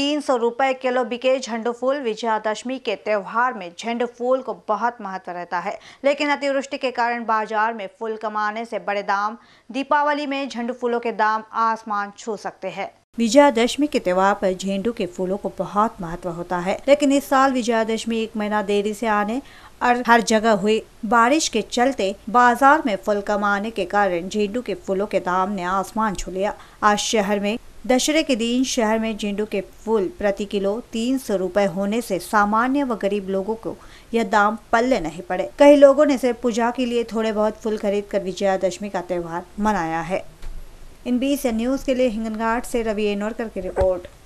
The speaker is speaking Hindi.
तीन सौ रुपये किलो बिके झंडू फूल विजयादशमी के त्यौहार में झंडू फूल को बहुत महत्व रहता है लेकिन अतिवृष्टि के कारण बाजार में फूल कमाने से बड़े दाम दीपावली में झंडू फूलों के दाम आसमान छू सकते हैं विजयादशमी के त्यौहार पर झेंडू के फूलों को बहुत महत्व होता है लेकिन इस साल विजयादशमी एक महीना देरी से आने और हर जगह हुई बारिश के चलते बाजार में फूल कमाने के कारण झेंडू के फूलों के दाम ने आसमान छू लिया आज शहर में दशहरे के दिन शहर में झेंडू के फूल प्रति किलो तीन सौ रूपए होने से सामान्य व गरीब लोगों को यह दाम पल्ले नहीं पड़े कई लोगों ने सिर्फ पूजा के लिए थोड़े बहुत फूल खरीद कर विजयादशमी का त्यौहार मनाया है इन बीस न्यूज के लिए हिंगनघाट से रवि एनोरकर की रिपोर्ट